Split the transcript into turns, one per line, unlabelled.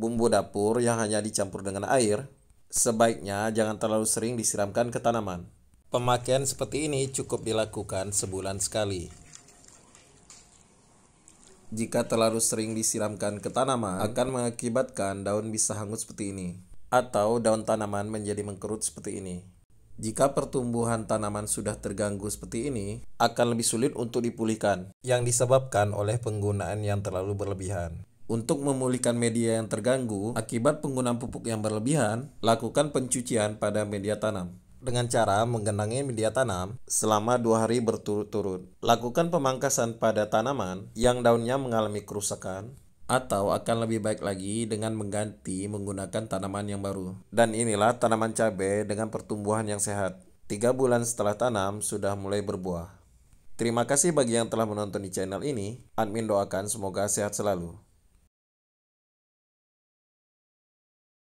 Bumbu dapur yang hanya dicampur dengan air, sebaiknya jangan terlalu sering disiramkan ke tanaman. Pemakaian seperti ini cukup dilakukan sebulan sekali. Jika terlalu sering disiramkan ke tanaman, akan mengakibatkan daun bisa hangus seperti ini, atau daun tanaman menjadi mengkerut seperti ini. Jika pertumbuhan tanaman sudah terganggu seperti ini, akan lebih sulit untuk dipulihkan, yang disebabkan oleh penggunaan yang terlalu berlebihan. Untuk memulihkan media yang terganggu akibat penggunaan pupuk yang berlebihan, lakukan pencucian pada media tanam dengan cara menggenangi media tanam selama dua hari berturut-turut. Lakukan pemangkasan pada tanaman yang daunnya mengalami kerusakan atau akan lebih baik lagi dengan mengganti menggunakan tanaman yang baru. Dan inilah tanaman cabai dengan pertumbuhan yang sehat. Tiga bulan setelah tanam sudah mulai berbuah. Terima kasih bagi yang telah menonton di channel ini. Admin doakan semoga sehat selalu.